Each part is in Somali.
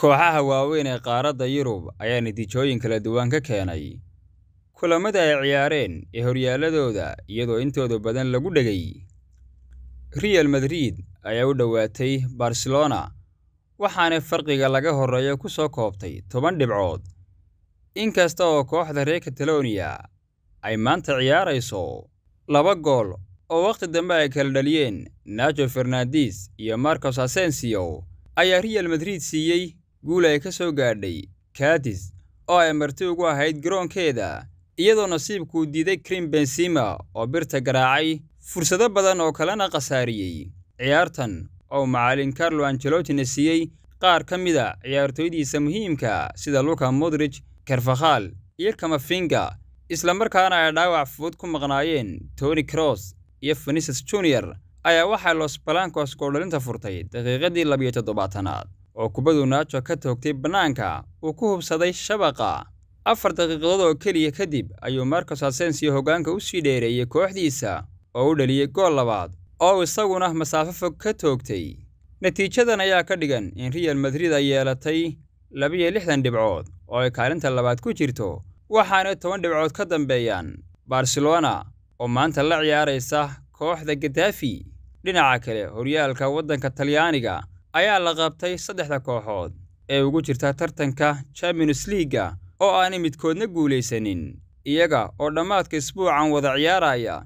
kooxaha waaweyn ee qaaradda Yurub ayaa natiijooyin kala duwan ka keenay kulamada ay ciyaareen ee horyaaladooda iyadoo intooda badan lagu dhegay Real Madrid ayaa u dhowaatay Barcelona waxaana farqiga laga horeeyo ku soo koobtay toban dhibcood inkasta oo kooxda reer kataloniya ay maanta ciyaarayso laba gool oo wakhti dambe ay kala dhaliyeen najo fernandis iyo Marcos Asensio ayaa Real Madrid siiyey guul ay ka soo gaadhay katis oo ay marti ugu ahayd garoonkeeda iyadoo nasiibkuu diiday krim benzima oo birta garaacay fursado badan oo kalena khasaariyey ciyaartan oo macallin carlo anjelotina siiyey qaar ka mid a ciyaartooydiisa muhiimka ah sida luka modrij karfakhaal iyo kamafinga isla markaana ay dhaawac fudud ku maqnaayeen tony cross iyo fenises junior ayaa waxaa los balancos goodhalinta furtay daqiiqadii labiyo toddobaatanaad oo kubadu naajo ka toogtay bannaanka uu ku hubsaday shabaqa afar daqiiqadood oo keliya kadib ayuu markos asensiyo hoggaanka u sii dheereeyey kooxdiisa oo u dhaliyey gool labaad oo isaguna masaafo fog ka toogtay natiijadan ayaa ka dhigan in real madrid ay yeelatay labiyo lixdan dhibcood oo ay kaalinta labaad ku jirto waxaana toban dhibcood ka dambeeyaan barcelona oo maanta la ciyaaraysa kooxda gadaafi dhinaca kale horyaalka waddanka talyaaniga ayaa la qabtay saddexda kooxood ee ugu jirta tartanka champions liiga oo aanay midkoodna guulaysanin iyaga oo dhammaadka isbuucan wada ciyaaraya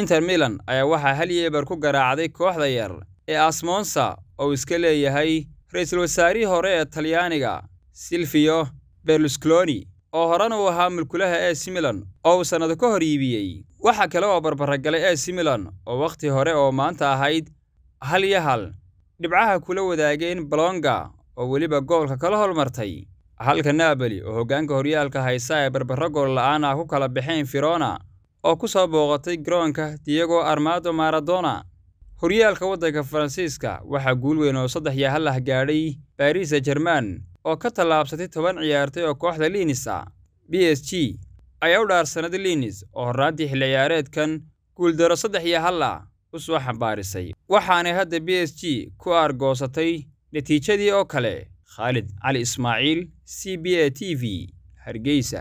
inter milan ayaa waxaa hal yeebar ku garaacday kooxda yar ee asmonsa oo iska leeyahay ra'iisul wasaarihii hore ee talyaaniga silfiyo berluscloni oo horan uu ahaa mulkulaha e similan oo uu sannado ka hor iibiyey waxaa kale oo barbaragalay e similan oo wakhti hore oo maanta ahayd hal iyo hal dhibcaha kula wadaageen balonga oo weliba gobolka kala holmartay halka naaboli oo hoggaanka horyaalka haysa ee barbaro gool la'aan ah ku kala baxeen firona oo ku soo booqatay garoonka diyego armado maradona horyaalka waddanka faransiiska waxaa guul weyn oo saddex iyo hal ah gaadhay baris jermaan oo ka tallaabsatay toban ciyaartay oo kooxda liinisa ah. b s g ayaa u dhaarsanada liinis oo horraantii xilli ciyaareedkan guuldaro saddex iyo hal ah u soo xambaarisay waxaanay hadda b s g ku aargoosatay natiijadii oo kale khaalid cali ismaaciil c b a t v hargeysa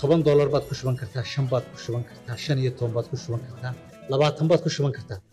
toban doolar baad ku shuban kartaa shan baad ku shuban kartaa shan iyo toban baad ku shuban kartaa labaatan baad ku shuban kartaa